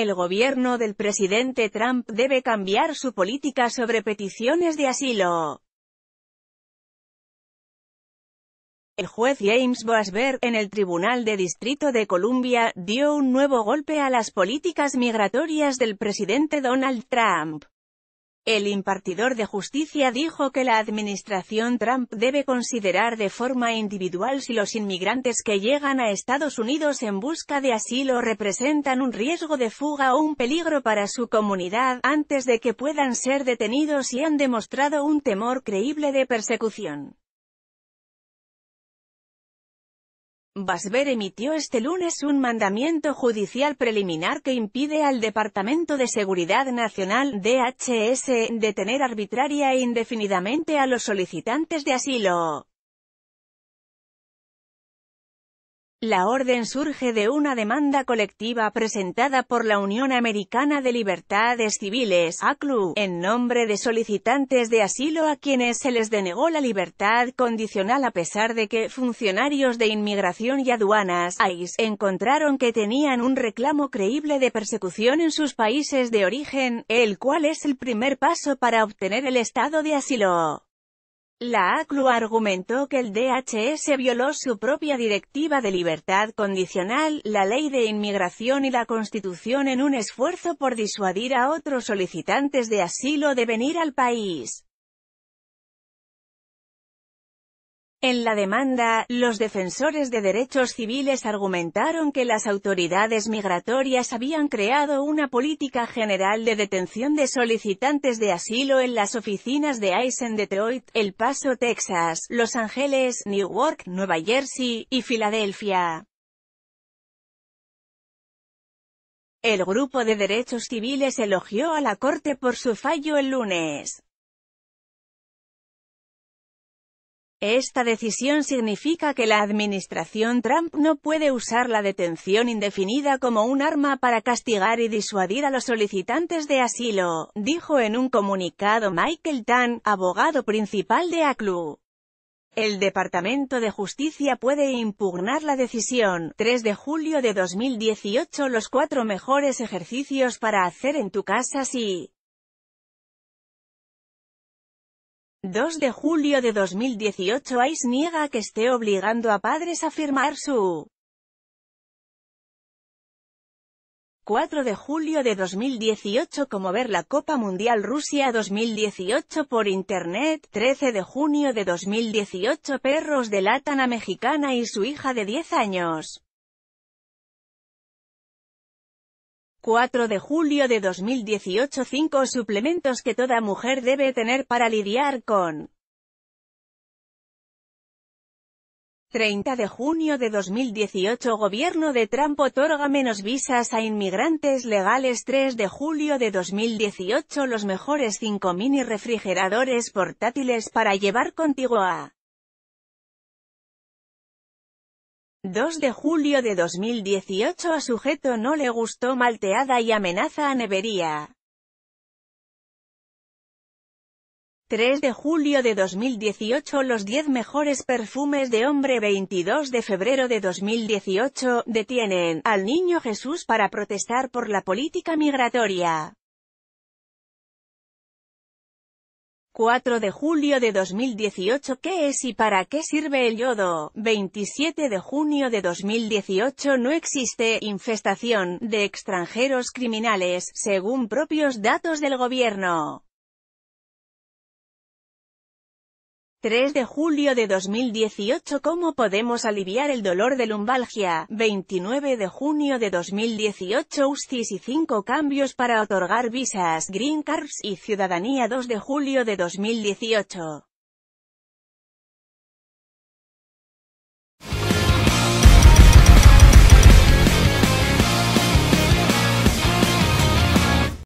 El gobierno del presidente Trump debe cambiar su política sobre peticiones de asilo. El juez James Boasberg, en el Tribunal de Distrito de Columbia, dio un nuevo golpe a las políticas migratorias del presidente Donald Trump. El impartidor de justicia dijo que la administración Trump debe considerar de forma individual si los inmigrantes que llegan a Estados Unidos en busca de asilo representan un riesgo de fuga o un peligro para su comunidad, antes de que puedan ser detenidos y han demostrado un temor creíble de persecución. Basber emitió este lunes un mandamiento judicial preliminar que impide al Departamento de Seguridad Nacional, DHS, detener arbitraria e indefinidamente a los solicitantes de asilo. La orden surge de una demanda colectiva presentada por la Unión Americana de Libertades Civiles, ACLU, en nombre de solicitantes de asilo a quienes se les denegó la libertad condicional a pesar de que funcionarios de inmigración y aduanas, ICE, encontraron que tenían un reclamo creíble de persecución en sus países de origen, el cual es el primer paso para obtener el estado de asilo. La ACLU argumentó que el DHS violó su propia Directiva de Libertad Condicional, la Ley de Inmigración y la Constitución en un esfuerzo por disuadir a otros solicitantes de asilo de venir al país. En la demanda, los defensores de derechos civiles argumentaron que las autoridades migratorias habían creado una política general de detención de solicitantes de asilo en las oficinas de ICE en Detroit, El Paso, Texas, Los Ángeles, Newark, Nueva Jersey, y Filadelfia. El grupo de derechos civiles elogió a la Corte por su fallo el lunes. Esta decisión significa que la administración Trump no puede usar la detención indefinida como un arma para castigar y disuadir a los solicitantes de asilo, dijo en un comunicado Michael Tan, abogado principal de ACLU. El Departamento de Justicia puede impugnar la decisión. 3 de julio de 2018 Los cuatro mejores ejercicios para hacer en tu casa si 2 de julio de 2018 ICE niega que esté obligando a padres a firmar su 4 de julio de 2018 como ver la Copa Mundial Rusia 2018 por Internet, 13 de junio de 2018 perros de Latana mexicana y su hija de 10 años. 4 de julio de 2018 5 suplementos que toda mujer debe tener para lidiar con 30 de junio de 2018 Gobierno de Trump otorga menos visas a inmigrantes legales 3 de julio de 2018 Los mejores 5 mini refrigeradores portátiles para llevar contigo a 2 de julio de 2018 a sujeto no le gustó malteada y amenaza a nevería. 3 de julio de 2018 Los 10 mejores perfumes de hombre 22 de febrero de 2018, detienen al niño Jesús para protestar por la política migratoria. 4 de julio de 2018 ¿Qué es y para qué sirve el yodo? 27 de junio de 2018 No existe infestación de extranjeros criminales, según propios datos del gobierno. 3 de julio de 2018 ¿Cómo podemos aliviar el dolor de lumbalgia? 29 de junio de 2018 USCIS y 5 cambios para otorgar visas, green cards y ciudadanía 2 de julio de 2018